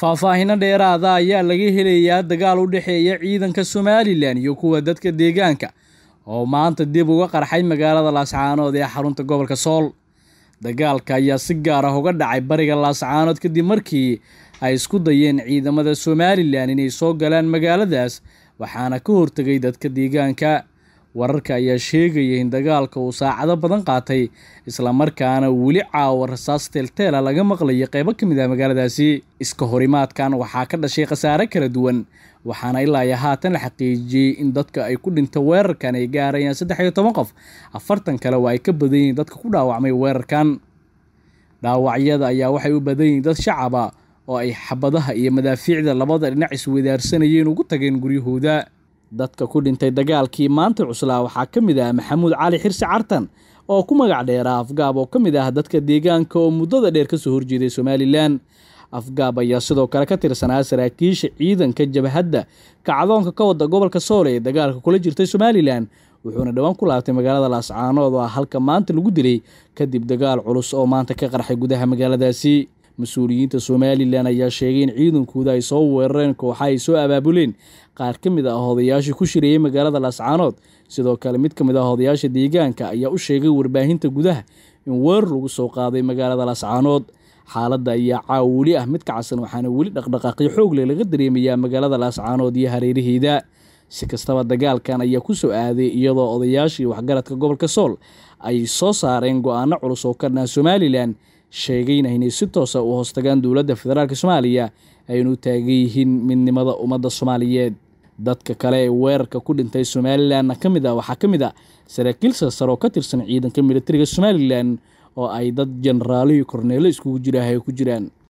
faahfaahino dheeraada ayaa laga helayaa dagaal u dhexeeya ciidanka somalilan iyo kuwa dadka deegaanka oo maanta dib uga qarxay magaalada laascaanood ee xarunta gobolka sool dagaalka ayaa si gaar ah uga dhacay bariga laascaanood kadib markii ay isku dayeen ciidamada somalilan inay soo galaan magaaladaas waxaana ka hortegay dadka deegaanka wararka ayaa sheegaya in dagaalka uu saacado badan qaatay islamarkaana weli caawa rasaas teelteela ah laga maqlayay qaybo ka mid ah magaaladaasi iska horimaadkan waxaa ka dhashay khasaare kala duwan waxaana ilaa iyo haatan la xaqiijiyey in dadka ay ku dhintay weerarkan ay gaarayaan saddex iyo toban qof afartan kale waa ay ka badan yihiin dadka ku dhaawacmay weerarkan dhaawacyada ayaa waxay u badan yihiin dad shacaba oo ay xabadaha iyo madaafiicda labada dhinac iswadaarsanayeen ugu tageen guryahooda dadka ku dhintay dagaalkii maanta cuslaa waxaa ka mid ah maxamuud cali xirsi cartan oo ku magac dheera afgaab oo ka mid ah dadka deegaanka oo muddada dheer ka soo horjeeday somalilan afgaab ayaa sidoo kale ka tirsanaa saraakiisha ciidanka jabhadda kacdoonka ka wadda gobolka soole ee dagaalka kula jirtay somalilan wuxuuna dhowaan ku laabtay magaalada laascaanood oo ah halka maanta lagu dilay kadib dagaal culus oo maanta ka qarxay gudaha magaaladaasi mas-uuliyiinta somalilan ayaa sheegay in ciidankooda ay soo weerareen kooxa ay soo abaabuleen qaar ka mid ah odayaashii ku shireeyey magaalada laascaanood sidoo kale mid ka mid ah odayaasha deegaanka ayaa u sheegay warbaahinta gudaha in weerar lagu soo qaaday magaalada laascaanood xaaladda ayaa caawa weli ah mid ka waxaana weli dhaqdhaqaaqyo xoog leh laga dareemayaa magaalada laascaanood iyo hareeraheeda si kastaba dagaalkan ayaa ku soo aaday iyadoo odayaashii waxgaradka gobolka sool ay soo saareen go-aano culus oo ka dhanaa somalilan sheegayna inay si toosa u hoostagaan dowladda federaalk soomaaliya aynu taagan yihiin midnimada ummadda soomaaliyeed dadka kale ee weerarka ku dhintay somalilanna ka mid a ah, waxaa ka mid a saraakiil sarsar oo ka tirsan ciidanka militariga somalilan oo ay dad jenaraalo jeneraalihi korneelo iskugu jirahay ku jiraan